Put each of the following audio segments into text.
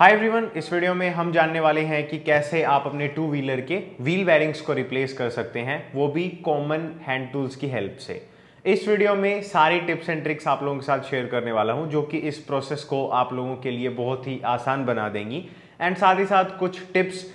hi everyone इस video में हम जानने वाले हैं कि कैसे आप अपने टू व्हीलर के व्हील बैरिंग्स को रिप्लेस कर सकते हैं वो भी कॉमन हैंड टूल्स की हेल्प से इस वीडियो में सारी टिप्स एंड ट्रिक्स आप लोगों के साथ शेयर करने वाला हूं जो कि इस प्रोसेस को आप लोगों के लिए बहुत ही आसान बना देंगी एंड साथ ही साथ कुछ टिप्स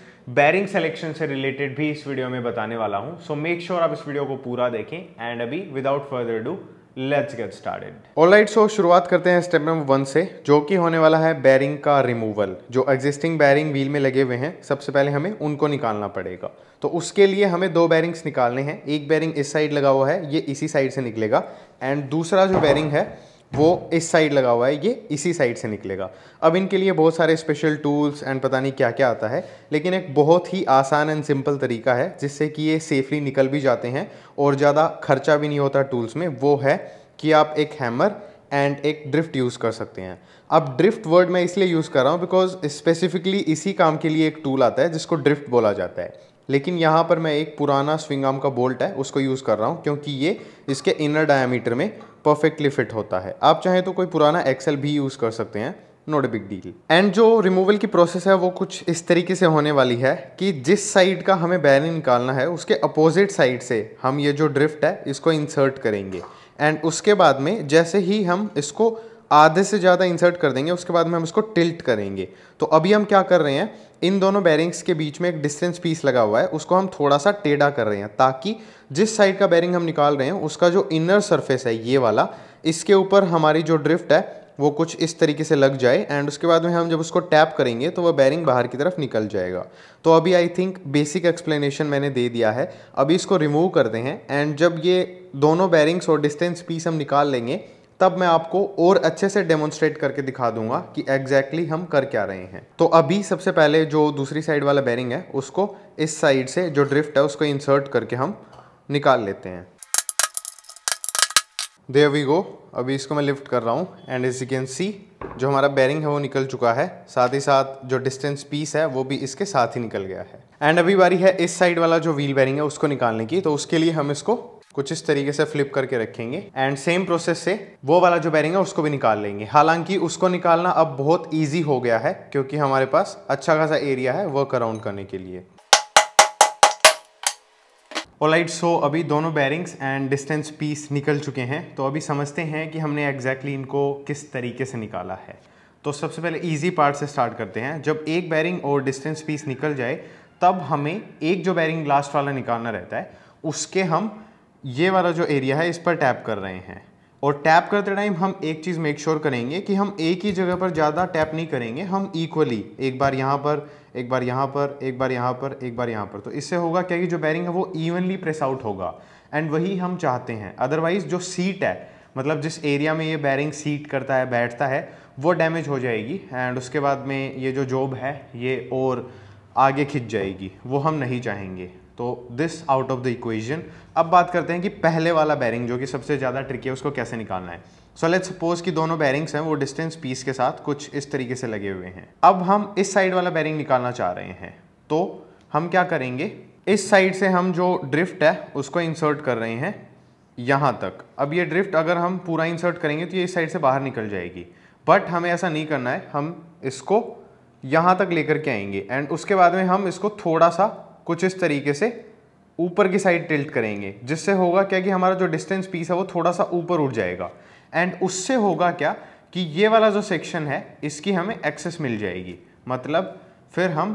बैरिंग सेलेक्शन से रिलेटेड भी इस वीडियो में बताने वाला हूँ सो मेक श्योर आप इस वीडियो को पूरा देखें एंड अभी without further do let's get started alright so शुरुआत करते हैं स्टेप नंबर वन से जो कि होने वाला है बैरिंग का रिमूवल जो एग्जिस्टिंग बैरिंग व्हील में लगे हुए हैं सबसे पहले हमें उनको निकालना पड़ेगा तो उसके लिए हमें दो बैरिंग्स निकालने हैं एक बैरिंग इस साइड लगा हुआ है ये इसी साइड से निकलेगा एंड दूसरा जो बैरिंग है वो इस साइड लगा हुआ है ये इसी साइड से निकलेगा अब इनके लिए बहुत सारे स्पेशल टूल्स एंड पता नहीं क्या क्या आता है लेकिन एक बहुत ही आसान एंड सिंपल तरीका है जिससे कि ये सेफली निकल भी जाते हैं और ज़्यादा खर्चा भी नहीं होता टूल्स में वो है कि आप एक हैमर एंड एक ड्रिफ्ट यूज़ कर सकते हैं अब ड्रिफ्ट वर्ड मैं इसलिए यूज़ कर रहा हूँ बिकॉज स्पेसिफिकली इसी काम के लिए एक टूल आता है जिसको ड्रिफ्ट बोला जाता है लेकिन यहाँ पर मैं एक पुराना स्विंग आर्म का बोल्ट है उसको यूज़ कर रहा हूँ क्योंकि ये इसके इनर डायामीटर में परफेक्टली फिट होता है आप चाहें तो कोई पुराना एक्सेल भी यूज़ कर सकते हैं नोट बिग डील एंड जो रिमूवल की प्रोसेस है वो कुछ इस तरीके से होने वाली है कि जिस साइड का हमें बैरिंग निकालना है उसके अपोजिट साइड से हम ये जो ड्रिफ्ट है इसको इंसर्ट करेंगे एंड उसके बाद में जैसे ही हम इसको आधे से ज़्यादा इंसर्ट कर देंगे उसके बाद में हम इसको टिल्ट करेंगे तो अभी हम क्या कर रहे हैं इन दोनों बैरिंग्स के बीच में एक डिस्टेंस पीस लगा हुआ है उसको हम थोड़ा सा टेढ़ा कर रहे हैं ताकि जिस साइड का बैरिंग हम निकाल रहे हैं उसका जो इनर सरफेस है ये वाला इसके ऊपर हमारी जो ड्रिफ्ट है वो कुछ इस तरीके से लग जाए एंड उसके बाद में हम जब उसको टैप करेंगे तो वह बैरिंग बाहर की तरफ निकल जाएगा तो अभी आई थिंक बेसिक एक्सप्लेनेशन मैंने दे दिया है अभी इसको रिमूव करते हैं एंड जब ये दोनों बैरिंग्स और डिस्टेंस पीस हम निकाल लेंगे तब मैं आपको और अच्छे से डेमोन्स्ट्रेट करके दिखा दूंगा कि एग्जैक्टली exactly हम कर क्या रहे हैं तो अभी सबसे पहले जो दूसरी साइड वाला बैरिंग है उसको इस साइड से जो ड्रिफ्ट है उसको इंसर्ट करके हम निकाल लेते हैं दे वी गो अभी इसको मैं लिफ्ट कर रहा हूँ and as you can see जो हमारा बैरिंग है वो निकल चुका है साथ ही साथ जो डिस्टेंस पीस है वो भी इसके साथ ही निकल गया है एंड अभी बारी है इस साइड वाला जो व्हील बैरिंग है उसको निकालने की तो उसके लिए हम इसको कुछ इस तरीके से फ्लिप करके रखेंगे एंड सेम प्रोसेस से वो वाला जो बैरिंग है उसको भी निकाल लेंगे हालांकि उसको निकालना अब बहुत ईजी हो गया है क्योंकि हमारे पास अच्छा खासा एरिया है वर्क अराउंड करने के लिए ओलाइट सो so, अभी दोनों बैरिंग्स एंड डिस्टेंस पीस निकल चुके हैं तो अभी समझते हैं कि हमने एग्जैक्टली exactly इनको किस तरीके से निकाला है तो सबसे पहले इजी पार्ट से स्टार्ट करते हैं जब एक बैरिंग और डिस्टेंस पीस निकल जाए तब हमें एक जो बैरिंग लास्ट वाला निकालना रहता है उसके हम ये वाला जो एरिया है इस पर टैप कर रहे हैं और टैप करते टाइम हम एक चीज़ मेक श्योर करेंगे कि हम एक ही जगह पर ज़्यादा टैप नहीं करेंगे हम इक्वली एक बार यहाँ पर एक बार यहाँ पर एक बार यहाँ पर एक बार यहाँ पर तो इससे होगा क्या कि जो बैरिंग है वो इवनली प्रेस आउट होगा एंड वही हम चाहते हैं अदरवाइज़ जो सीट है मतलब जिस एरिया में ये बैरिंग सीट करता है बैठता है वो डैमेज हो जाएगी एंड उसके बाद में ये जो जॉब है ये और आगे खिंच जाएगी वो हम नहीं चाहेंगे तो this out of the equation अब बात करते हैं कि पहले वाला बैरिंग जो कि सबसे ज़्यादा ट्रिकी है उसको कैसे निकालना है सो लेट्स सपोज कि दोनों बैरिंग्स हैं वो डिस्टेंस पीस के साथ कुछ इस तरीके से लगे हुए हैं अब हम इस साइड वाला बैरिंग निकालना चाह रहे हैं तो हम क्या करेंगे इस साइड से हम जो ड्रिफ्ट है उसको इंसर्ट कर रहे हैं यहाँ तक अब ये ड्रिफ्ट अगर हम पूरा इंसर्ट करेंगे तो ये इस साइड से बाहर निकल जाएगी बट हमें ऐसा नहीं करना है हम इसको यहाँ तक लेकर के आएंगे एंड उसके बाद में हम इसको थोड़ा सा कुछ इस तरीके से ऊपर की साइड टिल्ट करेंगे जिससे होगा क्या कि हमारा जो डिस्टेंस पीस है वो थोड़ा सा ऊपर उठ जाएगा एंड उससे होगा क्या कि ये वाला जो सेक्शन है इसकी हमें एक्सेस मिल जाएगी मतलब फिर हम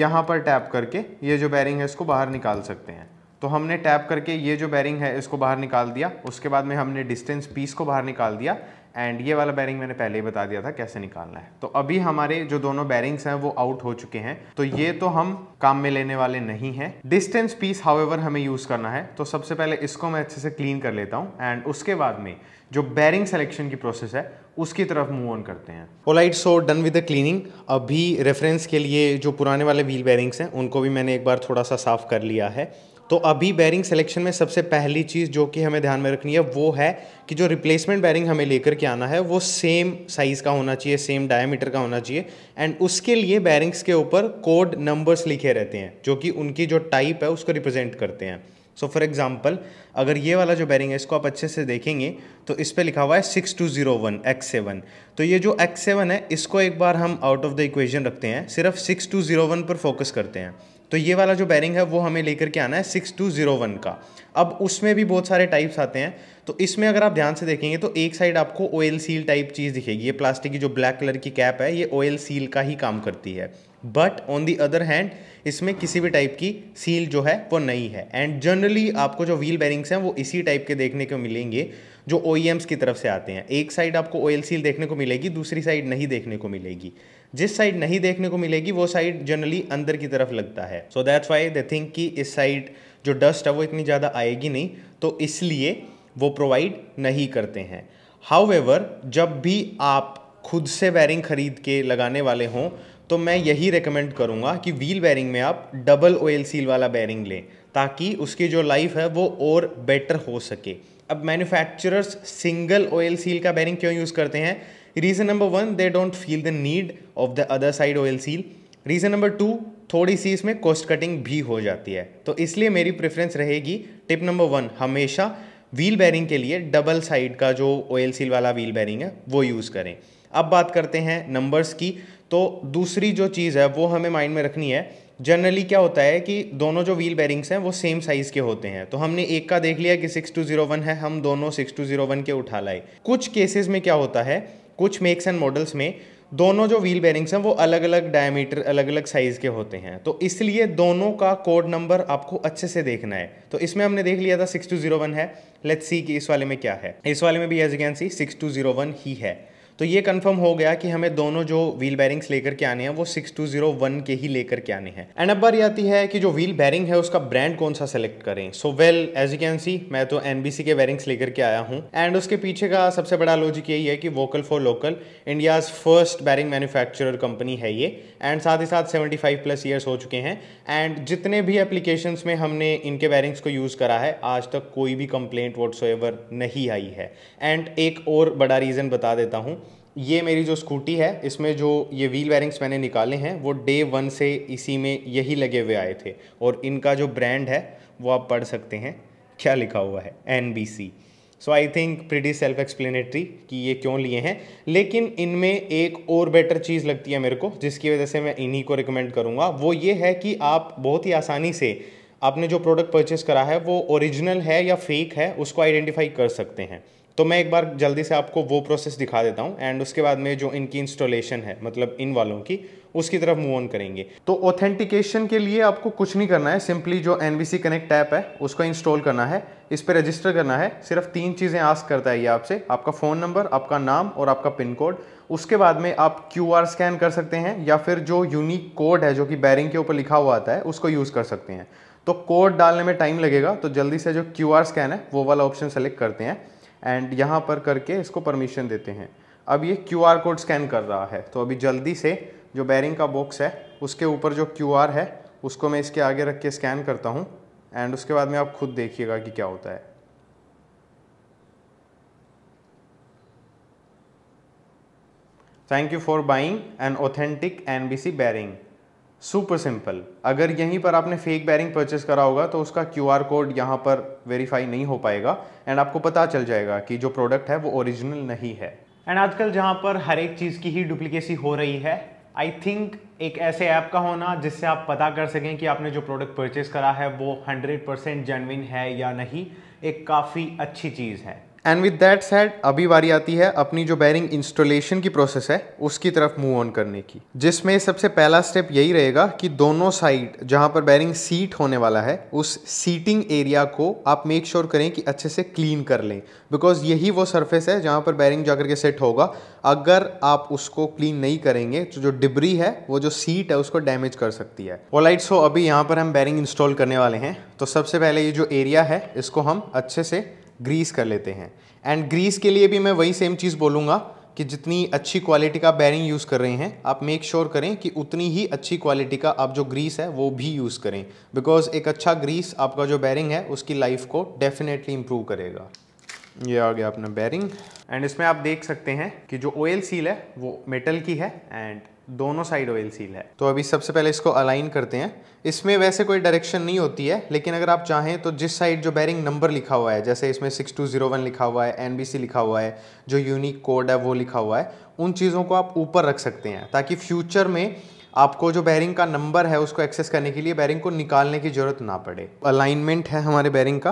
यहाँ पर टैप करके ये जो बैरिंग है इसको बाहर निकाल सकते हैं तो हमने टैप करके ये जो बैरिंग है इसको बाहर निकाल दिया उसके बाद में हमने डिस्टेंस पीस को बाहर निकाल दिया एंड ये वाला बैरिंग मैंने पहले ही बता दिया था कैसे निकालना है तो अभी हमारे जो दोनों बैरिंग्स हैं वो आउट हो चुके हैं तो ये तो हम काम में लेने वाले नहीं हैं डिस्टेंस पीस हाउएवर हमें यूज़ करना है तो सबसे पहले इसको मैं अच्छे से क्लीन कर लेता हूँ एंड उसके बाद में जो बैरिंग सेलेक्शन की प्रोसेस है उसकी तरफ मूव ऑन करते हैं alright so done with the cleaning अभी रेफरेंस के लिए जो पुराने वाले व्हील बैरिंग्स हैं उनको भी मैंने एक बार थोड़ा सा साफ़ कर लिया है तो अभी बैरिंग सिलेक्शन में सबसे पहली चीज़ जो कि हमें ध्यान में रखनी है वो है कि जो रिप्लेसमेंट बैरिंग हमें लेकर के आना है वो सेम साइज़ का होना चाहिए सेम डायमीटर का होना चाहिए एंड उसके लिए बैरिंग्स के ऊपर कोड नंबर्स लिखे रहते हैं जो कि उनकी जो टाइप है उसको रिप्रेजेंट करते हैं सो फॉर एग्जाम्पल अगर ये वाला जो बैरिंग है इसको आप अच्छे से देखेंगे तो इस पर लिखा हुआ है six two zero one X seven तो ये जो एक्स सेवन है इसको एक बार हम आउट ऑफ द इक्वेशन रखते हैं सिर्फ सिक्स टू जीरो वन पर फोकस करते हैं तो ये वाला जो बैरिंग है वो हमें लेकर के आना है सिक्स टू ज़ीरो वन का अब उसमें भी बहुत सारे टाइप्स आते हैं तो इसमें अगर आप ध्यान से देखेंगे तो एक साइड आपको ऑयल सील टाइप चीज़ दिखेगी ये प्लास्टिक की जो ब्लैक कलर की कैप है ये ऑयल सील का ही काम करती है but on the other hand इसमें किसी भी टाइप की सील जो है वो नहीं है एंड जनरली आपको जो व्हील बैरिंग्स हैं वो इसी टाइप के देखने को मिलेंगे जो ओ e की तरफ से आते हैं एक साइड आपको ओ सील देखने को मिलेगी दूसरी साइड नहीं देखने को मिलेगी जिस साइड नहीं देखने को मिलेगी वो साइड जनरली अंदर की तरफ लगता है so that's why the think कि इस साइड जो डस्ट है वो इतनी ज़्यादा आएगी नहीं तो इसलिए वो प्रोवाइड नहीं करते हैं हाउ जब भी आप खुद से वायरिंग खरीद के लगाने वाले हों तो मैं यही रेकमेंड करूँगा कि व्हील बैरिंग में आप डबल ओयल सील वाला बैरिंग लें ताकि उसकी जो लाइफ है वो और बेटर हो सके अब मैन्युफैक्चरर्स सिंगल ऑयल सील का बैरिंग क्यों यूज़ करते हैं reason number one they don't feel the need of the other side oil seal reason number two थोड़ी सी इसमें कॉस्ट कटिंग भी हो जाती है तो इसलिए मेरी प्रेफरेंस रहेगी टिप नंबर वन हमेशा व्हील बैरिंग के लिए डबल साइड का जो ऑयल सील वाला व्हील बैरिंग है वो यूज़ करें अब बात करते हैं नंबर्स की तो दूसरी जो चीज़ है वो हमें माइंड में रखनी है जनरली क्या होता है कि दोनों जो व्हील बेरिंग्स हैं वो सेम साइज़ के होते हैं तो हमने एक का देख लिया कि सिक्स टू जीरो वन है हम दोनों सिक्स टू जीरो वन के उठा लाए कुछ केसेस में क्या होता है कुछ मेक्स एंड मॉडल्स में दोनों जो व्हील बेरिंग्स हैं वो अलग अलग डायमीटर अलग अलग साइज़ के होते हैं तो इसलिए दोनों का कोड नंबर आपको अच्छे से देखना है तो इसमें हमने देख लिया था सिक्स टू जीरो वन है लेट्स सी कि इस वाले में क्या है इस वाले में भी as can see six two zero one ही है तो ये कंफर्म हो गया कि हमें दोनों जो व्हील बैरिंग्स लेकर के आने हैं वो सिक्स टू जीरो वन के ही लेकर के आने हैं एंड अब ये आती है कि जो व्हील बैरिंग है उसका ब्रांड कौन सा सेलेक्ट करें so well as you can see मैं तो एनबीसी के बैरिंग्स लेकर के आया हूँ एंड उसके पीछे का सबसे बड़ा लॉजिक यही है कि vocal for local India's first bearing manufacture company है ये एंड साथ ही साथ सेवेंटी प्लस ईयर्स हो चुके हैं एंड जितने भी एप्लीकेशन में हमने इनके बैरिंग्स को यूज़ करा है आज तक कोई भी कंप्लेंट वट्स नहीं आई है एंड एक और बड़ा रीज़न बता देता हूँ ये मेरी जो स्कूटी है इसमें जो ये व्हील बेयरिंग्स मैंने निकाले हैं वो डे वन से इसी में यही लगे हुए आए थे और इनका जो ब्रांड है वो आप पढ़ सकते हैं क्या लिखा हुआ है N B C so I think pretty self explanatory कि ये क्यों लिए हैं लेकिन इनमें एक और बेटर चीज़ लगती है मेरे को जिसकी वजह से मैं इन्हीं को रिकमेंड करूँगा वो ये है कि आप बहुत ही आसानी से आपने जो प्रोडक्ट परचेस करा है वो ओरिजिनल है या फेक है उसको आइडेंटिफाई कर सकते हैं तो मैं एक बार जल्दी से आपको वो प्रोसेस दिखा देता हूँ एंड उसके बाद में जो इनकी इंस्टॉलेशन है मतलब इन वालों की उसकी तरफ मूव ऑन करेंगे तो ऑथेंटिकेशन के लिए आपको कुछ नहीं करना है सिंपली जो एन कनेक्ट ऐप है उसको इंस्टॉल करना है इस पर रजिस्टर करना है सिर्फ तीन चीज़ें आस्क करता है ये आपसे आपका फ़ोन नंबर आपका नाम और आपका पिन कोड उसके बाद में आप क्यू स्कैन कर सकते हैं या फिर जो यूनिक कोड है जो कि बैरिंग के ऊपर लिखा हुआ आता है उसको यूज़ कर सकते हैं तो कोड डालने में टाइम लगेगा तो जल्दी से जो क्यू स्कैन है वो वाला ऑप्शन सेलेक्ट करते हैं एंड यहाँ पर करके इसको परमिशन देते हैं अब ये क्यू आर कोड स्कैन कर रहा है तो अभी जल्दी से जो बैरिंग का बॉक्स है उसके ऊपर जो क्यू आर है उसको मैं इसके आगे रख के स्कैन करता हूँ एंड उसके बाद में आप खुद देखिएगा कि क्या होता है thank you for buying an authentic N B C bearing super simple अगर यहीं पर आपने फेक बैरिंग परचेस करा होगा तो उसका क्यू आर कोड यहाँ पर वेरीफाई नहीं हो पाएगा एंड आपको पता चल जाएगा कि जो प्रोडक्ट है वो ओरिजिनल नहीं है एंड आजकल जहाँ पर हर एक चीज़ की ही डुप्लीकेसी हो रही है आई थिंक एक ऐसे ऐप का होना जिससे आप पता कर सकें कि आपने जो प्रोडक्ट परचेस करा है वो 100% परसेंट जेनविन है या नहीं एक काफ़ी अच्छी चीज़ है एंड विद दैट सेट अभी बारी आती है अपनी जो बैरिंग इंस्टॉलेशन की प्रोसेस है उसकी तरफ मूव ऑन करने की जिसमें सबसे पहला स्टेप यही रहेगा कि दोनों साइड जहां पर बैरिंग सीट होने वाला है उस सीटिंग एरिया को आप मेक श्योर sure करें कि अच्छे से क्लीन कर लें बिकॉज यही वो सर्फेस है जहां पर बैरिंग जाकर के सेट होगा अगर आप उसको क्लीन नहीं करेंगे तो जो डिबरी है वो जो सीट है उसको डैमेज कर सकती है वो लाइट सो अभी यहाँ पर हम बैरिंग इंस्टॉल करने वाले हैं तो सबसे पहले ये जो एरिया है इसको हम अच्छे से ग्रीस कर लेते हैं एंड ग्रीस के लिए भी मैं वही सेम चीज़ बोलूँगा कि जितनी अच्छी क्वालिटी का बैरिंग यूज़ कर रहे हैं आप मेक श्योर sure करें कि उतनी ही अच्छी क्वालिटी का आप जो ग्रीस है वो भी यूज़ करें बिकॉज एक अच्छा ग्रीस आपका जो बैरिंग है उसकी लाइफ को डेफिनेटली इम्प्रूव करेगा ये आ गया अपना बैरिंग एंड इसमें आप देख सकते हैं कि जो ओयल सील है वो मेटल की है एंड दोनों साइड ऑयल सील है तो अभी सबसे पहले इसको अलाइन करते हैं इसमें वैसे कोई डायरेक्शन नहीं होती है लेकिन अगर आप चाहें तो जिस साइड जो बैरिंग नंबर लिखा हुआ है जैसे इसमें सिक्स टू जीरो वन लिखा हुआ है एन लिखा हुआ है जो यूनिक कोड है वो लिखा हुआ है उन चीज़ों को आप ऊपर रख सकते हैं ताकि फ्यूचर में आपको जो बैरिंग का नंबर है उसको एक्सेस करने के लिए बैरिंग को निकालने की ज़रूरत ना पड़े अलाइनमेंट है हमारे बैरिंग का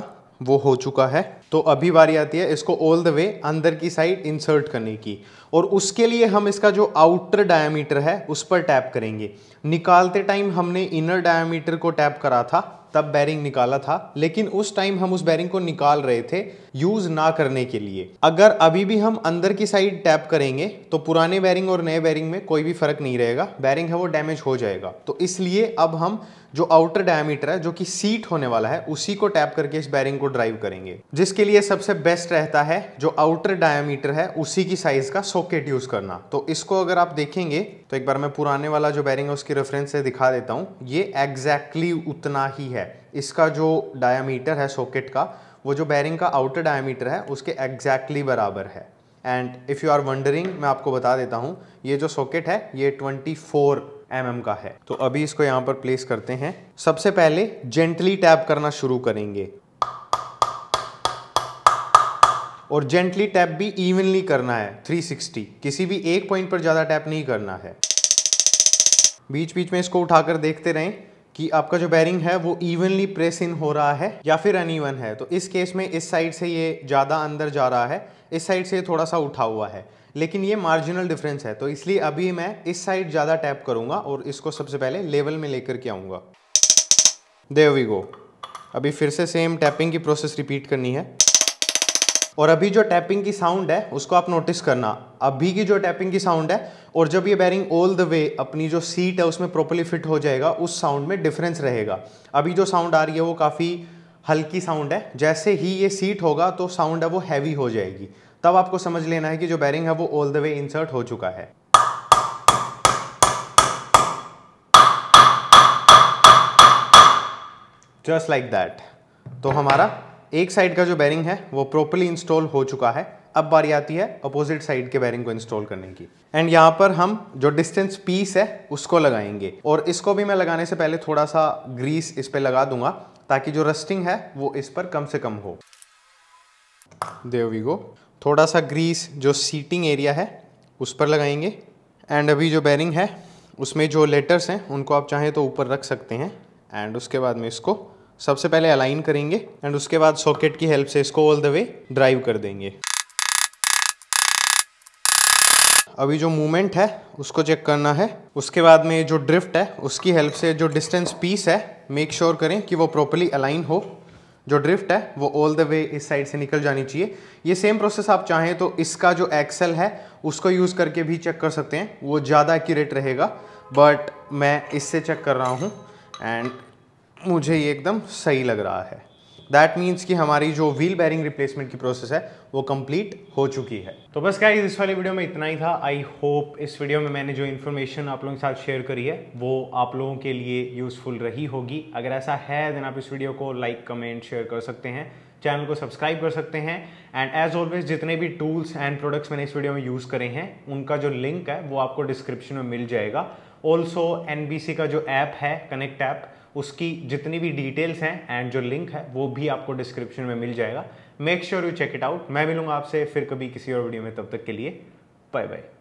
वो हो चुका है तो अभी बारी आती है इसको ऑल द वे अंदर की साइड इंसर्ट करने की और उसके लिए हम इसका जो आउटर डायमीटर है उस पर टैप करेंगे निकालते टाइम हमने इनर डायामीटर को टैप करा था तब बैरिंग निकाला था लेकिन उस टाइम हम उस बैरिंग को निकाल रहे थे यूज ना करने के लिए अगर अभी भी हम अंदर की साइड टैप करेंगे तो पुराने बैरिंग और नए बैरिंग में कोई भी फर्क नहीं रहेगा बैरिंग है वो डैमेज हो जाएगा तो इसलिए अब हम जो आउटर डायमीटर है जो कि सीट होने वाला है उसी को टैप करके इस बैरिंग को ड्राइव करेंगे जिसके लिए सबसे बेस्ट रहता है जो आउटर डायमीटर है उसी की साइज का सॉकेट यूज करना तो इसको अगर आप देखेंगे तो एक बार मैं पुराने वाला जो बैरिंग है उसकी रेफरेंस से दिखा देता हूँ ये एग्जैक्टली exactly उतना ही है इसका जो डायामीटर है सॉकेट का वो जो बैरिंग का आउटर डायमीटर है उसके एग्जैक्टली exactly बराबर है and if you are wondering मैं आपको बता देता हूँ ये जो सॉकेट है ये 24 फोर mm का है तो अभी इसको यहाँ पर प्लेस करते हैं सबसे पहले जेंटली टैप करना शुरू करेंगे और जेंटली टैप भी इवनली करना है 360 किसी भी एक पॉइंट पर ज़्यादा टैप नहीं करना है बीच बीच में इसको उठाकर देखते रहें कि आपका जो बैरिंग है वो इवनली प्रेस इन हो रहा है या फिर अनइवन है तो इस केस में इस साइड से ये ज़्यादा अंदर जा रहा है इस साइड से थोड़ा सा उठा हुआ है लेकिन ये मार्जिनल डिफरेंस है तो इसलिए अभी मैं इस साइड ज़्यादा टैप करूँगा और इसको सबसे पहले लेवल में लेकर के आऊँगा देवी वी गो अभी फिर से सेम टैपिंग की प्रोसेस रिपीट करनी है और अभी जो टैपिंग की साउंड है उसको आप नोटिस करना अभी की जो टैपिंग की साउंड है और जब ये बैरिंग ऑल द वे अपनी जो सीट है उसमें प्रॉपरली फिट हो जाएगा उस साउंड में डिफरेंस रहेगा अभी जो साउंड आ रही है वो काफ़ी हल्की साउंड है जैसे ही ये सीट होगा तो साउंड है वो हैवी हो जाएगी तब आपको समझ लेना है कि जो बैरिंग है वो ऑल द वे इंसर्ट हो चुका है जस्ट लाइक दैट तो हमारा एक साइड का जो बैरिंग है वो प्रॉपरली इंस्टॉल हो चुका है अब बारी आती है अपोजिट साइड के बैरिंग को इंस्टॉल करने की एंड यहाँ पर हम जो डिस्टेंस पीस है उसको लगाएंगे और इसको भी मैं लगाने से पहले थोड़ा सा ग्रीस इस पर लगा दूंगा ताकि जो रस्टिंग है वो इस पर कम से कम हो देव थोड़ा सा ग्रीस जो सीटिंग एरिया है उस पर लगाएंगे एंड अभी जो बैरिंग है उसमें जो लेटर्स हैं उनको आप चाहें तो ऊपर रख सकते हैं एंड उसके बाद में इसको सबसे पहले अलाइन करेंगे एंड उसके बाद सॉकेट की हेल्प से इसको ऑल द वे ड्राइव कर देंगे अभी जो मूवमेंट है उसको चेक करना है उसके बाद में जो ड्रिफ्ट है उसकी हेल्प से जो डिस्टेंस पीस है मेक श्योर sure करें कि वो प्रॉपरली अलाइन हो जो ड्रिफ्ट है वो ऑल द वे इस साइड से निकल जानी चाहिए ये सेम प्रोसेस आप चाहें तो इसका जो एक्सेल है उसको यूज़ करके भी चेक कर सकते हैं वो ज़्यादा एक्यूरेट रहेगा बट मैं इससे चेक कर रहा हूँ एंड मुझे ये एकदम सही लग रहा है दैट मीन्स कि हमारी जो व्हील बैरिंग रिप्लेसमेंट की प्रोसेस है वो कंप्लीट हो चुकी है तो बस क्या इस वाली वीडियो में इतना ही था आई होप इस वीडियो में मैंने जो इन्फॉर्मेशन आप लोगों के साथ शेयर करी है वो आप लोगों के लिए यूजफुल रही होगी अगर ऐसा है देन आप इस वीडियो को लाइक कमेंट शेयर कर सकते हैं चैनल को सब्सक्राइब कर सकते हैं एंड एज ऑलवेज जितने भी टूल्स एंड प्रोडक्ट्स मैंने इस वीडियो में यूज़ करे हैं उनका जो लिंक है वो आपको डिस्क्रिप्शन में मिल जाएगा ऑल्सो एन का जो ऐप है कनेक्ट ऐप उसकी जितनी भी डिटेल्स हैं एंड जो लिंक है वो भी आपको डिस्क्रिप्शन में मिल जाएगा make sure you check it out मैं मिलूंगा आपसे फिर कभी किसी और वीडियो में तब तक के लिए बाय बाय